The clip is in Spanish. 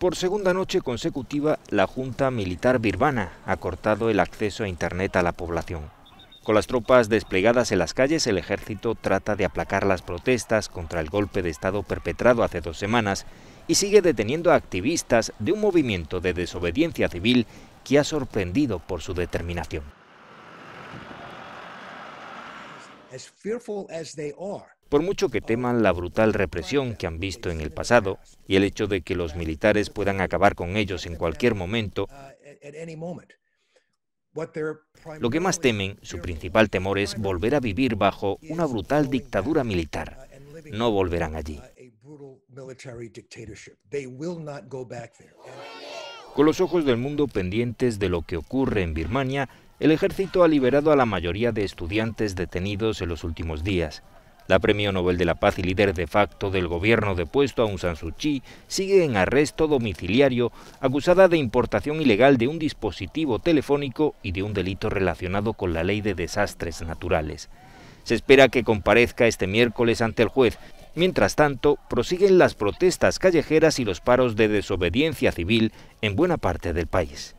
Por segunda noche consecutiva, la Junta Militar Birbana ha cortado el acceso a Internet a la población. Con las tropas desplegadas en las calles, el ejército trata de aplacar las protestas contra el golpe de Estado perpetrado hace dos semanas y sigue deteniendo a activistas de un movimiento de desobediencia civil que ha sorprendido por su determinación. Por mucho que teman la brutal represión que han visto en el pasado y el hecho de que los militares puedan acabar con ellos en cualquier momento, lo que más temen, su principal temor es volver a vivir bajo una brutal dictadura militar. No volverán allí. Con los ojos del mundo pendientes de lo que ocurre en Birmania, el ejército ha liberado a la mayoría de estudiantes detenidos en los últimos días. La premio Nobel de la Paz y líder de facto del gobierno depuesto Aung San Suu Kyi sigue en arresto domiciliario acusada de importación ilegal de un dispositivo telefónico y de un delito relacionado con la ley de desastres naturales. Se espera que comparezca este miércoles ante el juez. Mientras tanto, prosiguen las protestas callejeras y los paros de desobediencia civil en buena parte del país.